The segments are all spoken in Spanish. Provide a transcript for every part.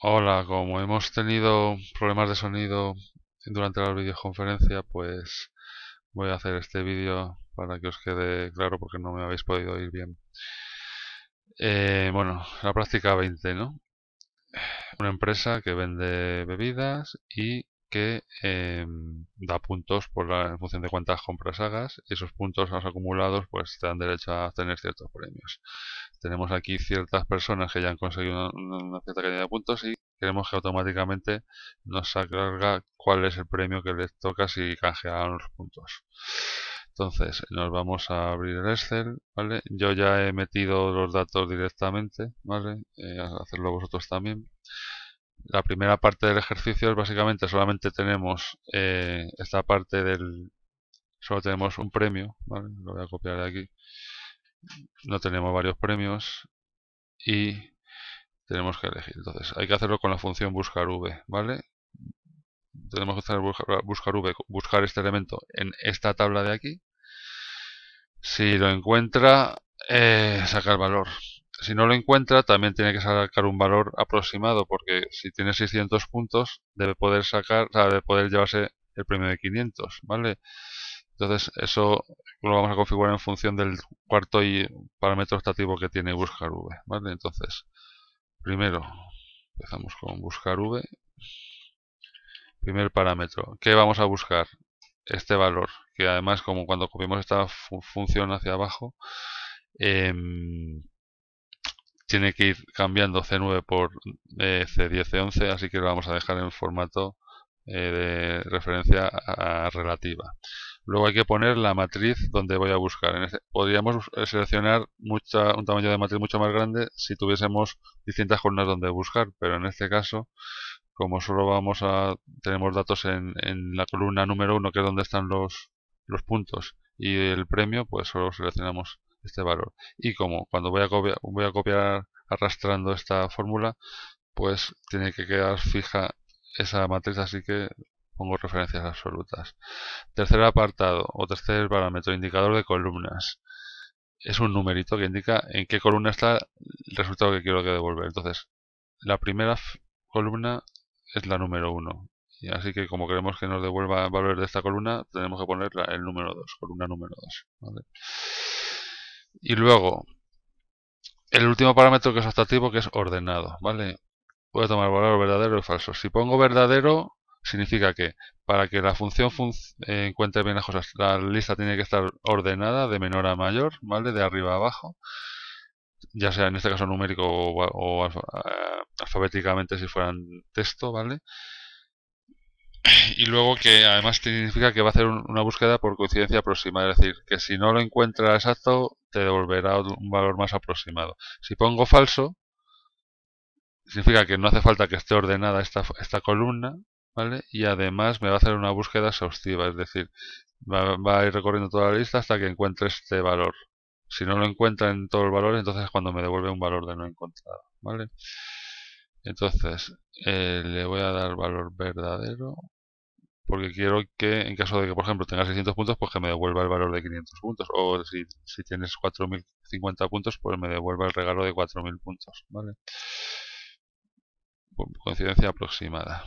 Hola, como hemos tenido problemas de sonido durante la videoconferencia, pues voy a hacer este vídeo para que os quede claro porque no me habéis podido oír bien. Eh, bueno, la práctica 20, ¿no? Una empresa que vende bebidas y que em, da puntos por la, en función de cuántas compras hagas esos puntos acumulados pues te dan derecho a tener ciertos premios. Tenemos aquí ciertas personas que ya han conseguido una, cierta cantidad de puntos y queremos que automáticamente nos salga cuál es el premio que les toca si canjean los puntos. Entonces nos vamos a abrir el Excel, ¿vale? Yo ya he metido los datos directamente, ¿vale? Eh, hacerlo vosotros también. La primera parte del ejercicio es básicamente solamente tenemos eh, esta parte del... Solo tenemos un premio, lo voy a copiar de aquí. No tenemos varios premios y tenemos que elegir. Entonces hay que hacerlo con la función buscar v, ¿vale? Tenemos que hacer buscar v, buscar este elemento en esta tabla de aquí. Si lo encuentra, eh, saca el valor, si no lo encuentra, también tiene que sacar un valor aproximado, porque si tiene 600 puntos, debe poder sacar, debe poder llevarse el premio de 500, ¿vale? Entonces, eso lo vamos a configurar en función del cuarto y parámetro optativo que tiene buscar v, ¿vale? Entonces, primero, empezamos con buscar v. Primer parámetro, ¿qué vamos a buscar? Este valor, que además, como cuando copiamos esta función hacia abajo, em, tiene que ir cambiando C9 por C10, eh, C11, así que lo vamos a dejar en formato eh, de referencia relativa. Luego hay que poner la matriz donde voy a buscar. podríamos seleccionar mucha, un tamaño de matriz mucho más grande si tuviésemos distintas columnas donde buscar, pero en este caso, como solo vamos a tenemos datos en, la columna número 1, que es donde están los, los puntos, y el premio, pues solo seleccionamos este valor. Y como cuando voy a, copiar, voy a copiar arrastrando esta fórmula, pues tiene que quedar fija esa matriz, así que pongo referencias absolutas. Tercer apartado o tercer parámetro, indicador de columnas. Es un numerito que indica en qué columna está el resultado que quiero que devolver. Entonces, la primera columna es la número 1. Y así que como queremos que nos devuelva valores de esta columna, tenemos que poner el número 2, columna número 2. Y luego, el último parámetro que es optativo, que es ordenado, ¿vale? Voy a tomar valor verdadero y falso. Si pongo verdadero, significa que para que la función eh, encuentre bien las cosas, la lista tiene que estar ordenada de menor a mayor, ¿vale? De arriba a abajo, ya sea en este caso numérico o, o eh, alfabéticamente si fueran texto, ¿vale? y luego que además significa que va a hacer una búsqueda por coincidencia aproximada, es decir, que si no lo encuentra exacto, te devolverá un valor más aproximado. Si pongo falso, significa que no hace falta que esté ordenada esta, esta columna, ¿vale? Y además me va a hacer una búsqueda exhaustiva, es decir, va, a ir recorriendo toda la lista hasta que encuentre este valor. Si no lo encuentra en todos los valores, entonces es cuando me devuelve un valor de no encontrado, ¿vale? vale entonces, eh, le voy a dar valor verdadero porque quiero que en caso de que, por ejemplo, tenga 600 puntos, pues que me devuelva el valor de 500 puntos. O si, si tienes 4050 puntos, pues me devuelva el regalo de 4000 puntos. ¿vale? Coincidencia aproximada.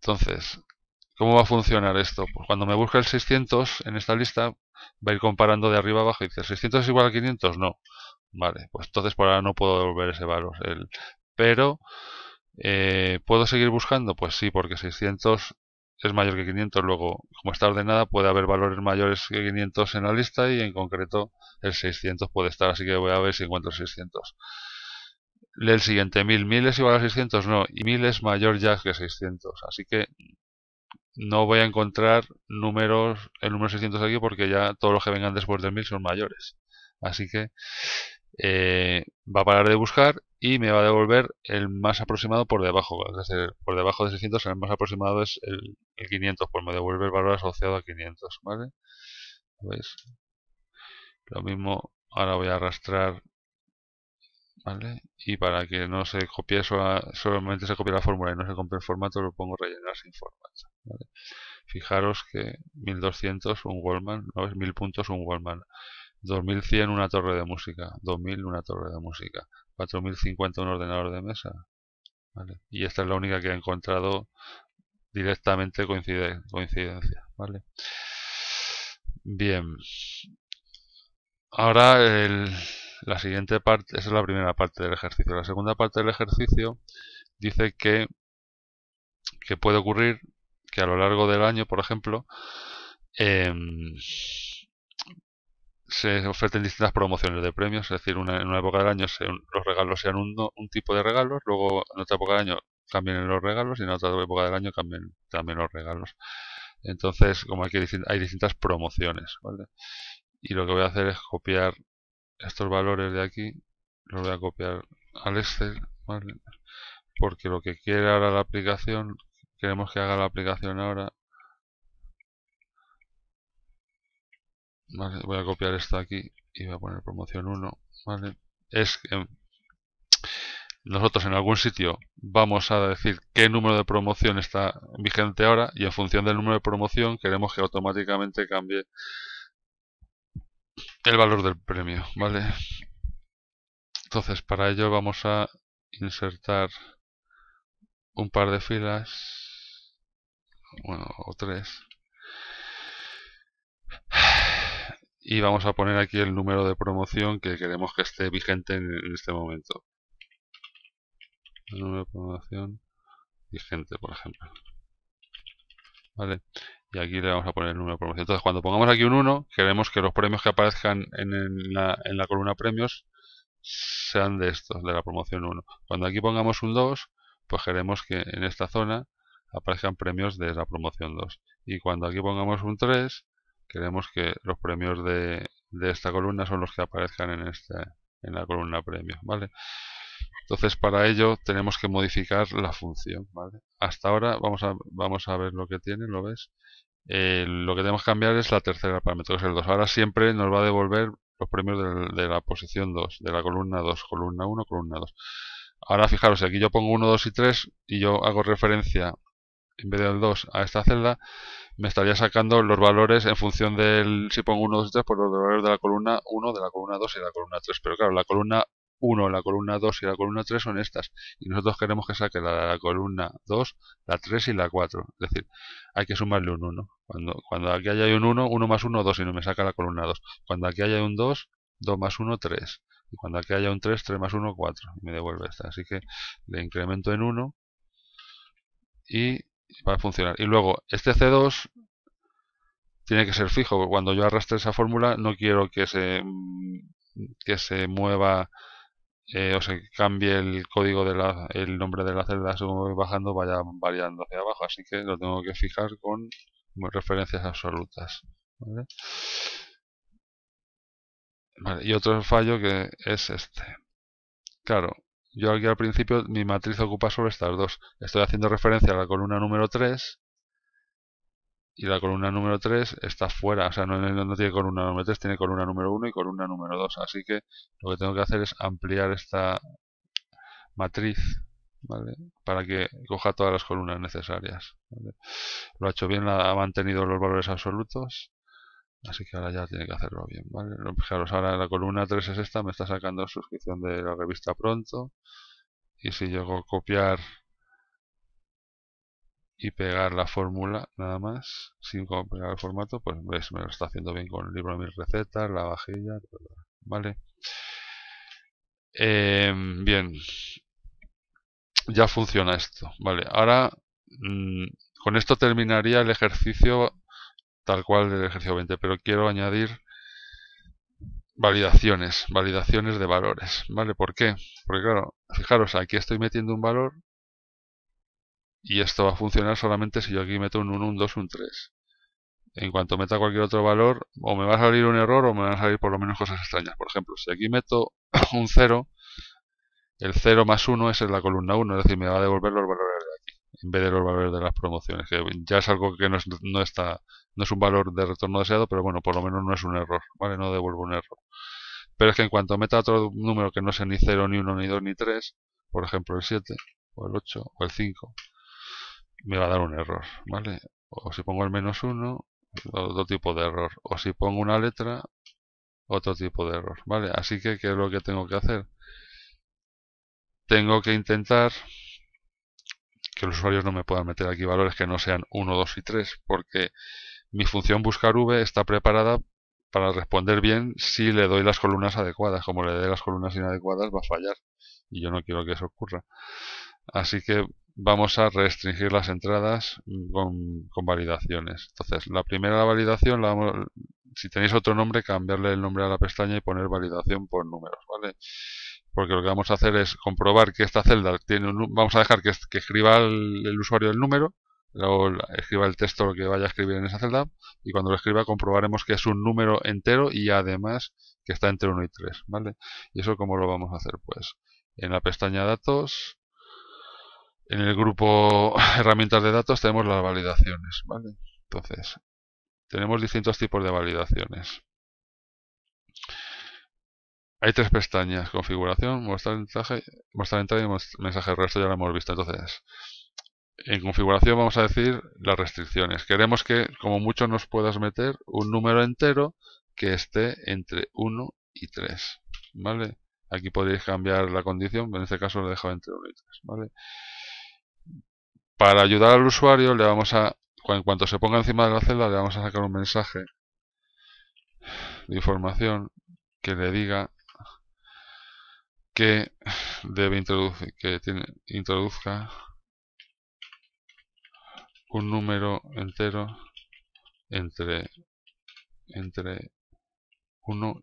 Entonces, ¿cómo va a funcionar esto? Pues cuando me busque el 600 en esta lista, va a ir comparando de arriba a abajo y dice, ¿600 es igual a 500? No. Vale, pues entonces por ahora no puedo devolver ese valor. pero, eh, ¿puedo seguir buscando? Pues sí, porque 600 es mayor que 500. Luego, como está ordenada, puede haber valores mayores que 500 en la lista y en concreto el 600 puede estar. Así que voy a ver si encuentro 600. 600. El siguiente, 1000. 1000 es igual a 600, no. Y 1000 es mayor ya que 600. Así que no voy a encontrar números el número 600 aquí porque ya todos los que vengan después del 1000 son mayores. Así que eh, va a parar de buscar y me va a devolver el más aproximado por debajo. por debajo de 600 el más aproximado es el, 500, pues me devuelve el valor asociado a 500, ¿vale? Lo mismo, ahora voy a arrastrar, Y para que no se copie, solamente se copie la fórmula y no se compre el formato, lo pongo rellenar sin formato, Fijaros que 1200 un Wallman, ¿no Mil 1000 puntos un Wallman. 2100 una torre de música, 2000 una torre de música, 4050 un ordenador de mesa. Y esta es la única que he encontrado directamente coincidencia. ¿vale? Bien. Ahora la siguiente parte, esa es la primera parte del ejercicio. La segunda parte del ejercicio dice que, puede ocurrir que a lo largo del año, por ejemplo, em, se ofrecen distintas promociones de premios, es decir, una, en una época del año los regalos sean un, un, tipo de regalos, luego en otra época del año cambien los regalos y en otra época del año cambien también los regalos. Entonces, como aquí hay distintas promociones, ¿vale? Y lo que voy a hacer es copiar estos valores de aquí, los voy a copiar al Excel, Porque lo que quiere ahora la aplicación, queremos que haga la aplicación ahora Voy a copiar esto aquí y voy a poner promoción 1, Es que nosotros en algún sitio vamos a decir qué número de promoción está vigente ahora y en función del número de promoción queremos que automáticamente cambie el valor del premio, ¿vale? Entonces, para ello vamos a insertar un par de filas, bueno, o tres, y vamos a poner aquí el número de promoción que queremos que esté vigente en, este momento. número de promoción vigente, por ejemplo. ¿Vale? Y aquí le vamos a poner el número de promoción. Entonces, cuando pongamos aquí un 1, queremos que los premios que aparezcan en, la, en la columna premios sean de estos, de la promoción 1. Cuando aquí pongamos un 2, pues queremos que en esta zona aparezcan premios de la promoción 2. Y cuando aquí pongamos un 3, queremos que los premios de, esta columna son los que aparezcan en, esta, en la columna premio, ¿vale? Entonces para ello tenemos que modificar la función, Hasta ahora vamos a, vamos a ver lo que tiene, ¿lo ves? Eh, lo que tenemos que cambiar es la tercera parámetro, que es el 2. Ahora siempre nos va a devolver los premios de, de la posición 2, de la columna 2, columna 1, columna 2. Ahora fijaros, aquí yo pongo 1, 2 y 3 y yo hago referencia en vez del 2 a esta celda, me estaría sacando los valores en función del, si pongo 1, 2, 3, por los valores de la columna 1, de la columna 2 y de la columna 3. Pero claro, la columna 1, la columna 2 y la columna 3 son estas. Y nosotros queremos que saque la, la columna 2, la 3 y la 4. Es decir, hay que sumarle un 1. Cuando, cuando aquí haya un 1, 1 más 1, 2 y no me saca la columna 2. Cuando aquí haya un 2, 2 más 1, 3. Y cuando aquí haya un 3, 3 más 1, 4. Y me devuelve esta. Así que le incremento en 1. Y va a funcionar. Y luego, este C2 tiene que ser fijo. Cuando yo arrastre esa fórmula, no quiero que se, que se mueva eh, o se cambie el código del el nombre de la celda según voy bajando, vaya variando hacia abajo. Así que lo tengo que fijar con referencias absolutas. y otro fallo que es este. Claro, yo aquí al principio mi matriz ocupa solo estas dos. Estoy haciendo referencia a la columna número 3 y la columna número 3 está fuera, o sea, no, tiene columna número 3, tiene columna número 1 y columna número 2, así que lo que tengo que hacer es ampliar esta matriz, Para que coja todas las columnas necesarias, Lo ha hecho bien, ha mantenido los valores absolutos Así que ahora ya tiene que hacerlo bien, ¿vale? Fijaros, ahora la columna 3 es esta, me está sacando suscripción de la revista pronto. Y si llego a copiar y pegar la fórmula, nada más, sin copiar el formato, pues me lo está haciendo bien con el libro de mis recetas, la vajilla, ¿vale? Em, bien, ya funciona esto, ¿vale? Ahora, mm, con esto terminaría el ejercicio tal cual del ejercicio 20, pero quiero añadir validaciones, validaciones de valores, ¿vale? ¿Por qué? Porque claro, fijaros, aquí estoy metiendo un valor y esto va a funcionar solamente si yo aquí meto un 1, un 2, un 3. En cuanto meta cualquier otro valor, o me va a salir un error o me van a salir por lo menos cosas extrañas. Por ejemplo, si aquí meto un 0, el 0 más 1 es en la columna 1, es decir, me va a devolver los valores en vez de los valores de las promociones, que ya es algo que no, es, está, no es un valor de retorno deseado, pero bueno, por lo menos no es un error, ¿vale? No devuelvo un error. Pero es que en cuanto meta otro número que no sea ni 0, ni 1, ni 2, ni 3, por ejemplo el 7, o el 8, o el 5, me va a dar un error, ¿vale? O si pongo el menos 1, otro tipo de error. O si pongo una letra, otro tipo de error, ¿vale? Así que, ¿qué es lo que tengo que hacer? Tengo que intentar que los usuarios no me puedan meter aquí valores que no sean 1, 2 y 3, porque mi función buscar v está preparada para responder bien si le doy las columnas adecuadas. Como le dé las columnas inadecuadas va a fallar y yo no quiero que eso ocurra. Así que vamos a restringir las entradas con, validaciones. Entonces, la primera validación, la si tenéis otro nombre, cambiarle el nombre a la pestaña y poner validación por números. ¿vale? porque lo que vamos a hacer es comprobar que esta celda tiene un, vamos a dejar que, escriba el, usuario el número Luego escriba el texto que vaya a escribir en esa celda y cuando lo escriba comprobaremos que es un número entero y además que está entre 1 y 3 ¿vale? y eso cómo lo vamos a hacer pues en la pestaña datos en el grupo herramientas de datos tenemos las validaciones ¿vale? entonces tenemos distintos tipos de validaciones hay tres pestañas, configuración, mostrar mensaje, mostrar entrada y mensaje. de resto ya lo hemos visto. Entonces, en configuración vamos a decir las restricciones. Queremos que como mucho nos puedas meter un número entero que esté entre 1 y 3. ¿Vale? Aquí podéis cambiar la condición, en este caso lo he dejado entre 1 y 3. ¿Vale? Para ayudar al usuario le vamos a, en cuanto se ponga encima de la celda, le vamos a sacar un mensaje de información que le diga que debe introducir, que tiene, introduzca un número entero entre, entre 1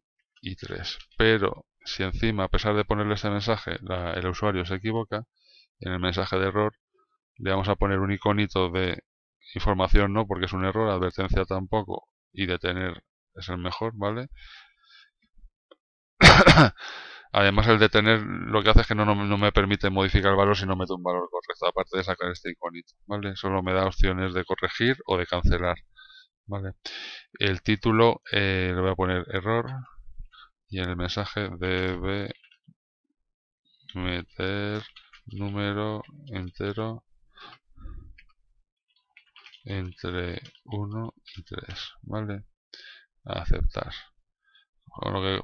y 3. Pero si encima, a pesar de ponerle este mensaje, la, el usuario se equivoca, en el mensaje de error le vamos a poner un iconito de información no, porque es un error, advertencia tampoco, y detener es el mejor, ¿vale? Además, el detener lo que hace es que no, me permite modificar el valor si no meto un valor correcto, aparte de sacar este iconito, ¿vale? Solo me da opciones de corregir o de cancelar, ¿vale? El título eh, le voy a poner error y en el mensaje debe meter número entero entre 1 y 3, ¿vale? Aceptar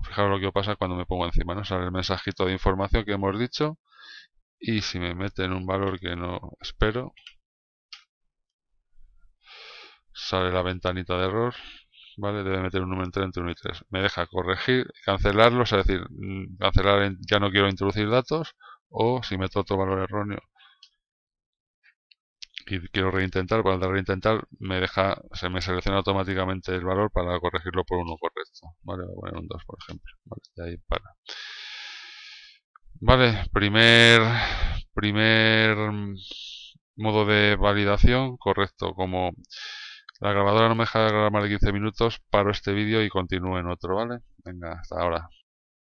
fijaros lo que pasa cuando me pongo encima, ¿no? Sale el mensajito de información que hemos dicho y si me meten un valor que no espero, sale la ventanita de error, ¿vale? Debe meter un número entre, 1 y 3. Me deja corregir, cancelarlos, es decir, mm, cancelar ya no quiero introducir datos o si meto otro valor erróneo y quiero reintentar, para reintentar me deja, se me selecciona automáticamente el valor para corregirlo por uno correcto. Vale, voy a poner un 2 por ejemplo. Vale, ahí para. Vale, primer, primer modo de validación, correcto, como la grabadora no me deja grabar más de 15 minutos, paro este vídeo y continúo en otro, ¿vale? Venga, hasta ahora.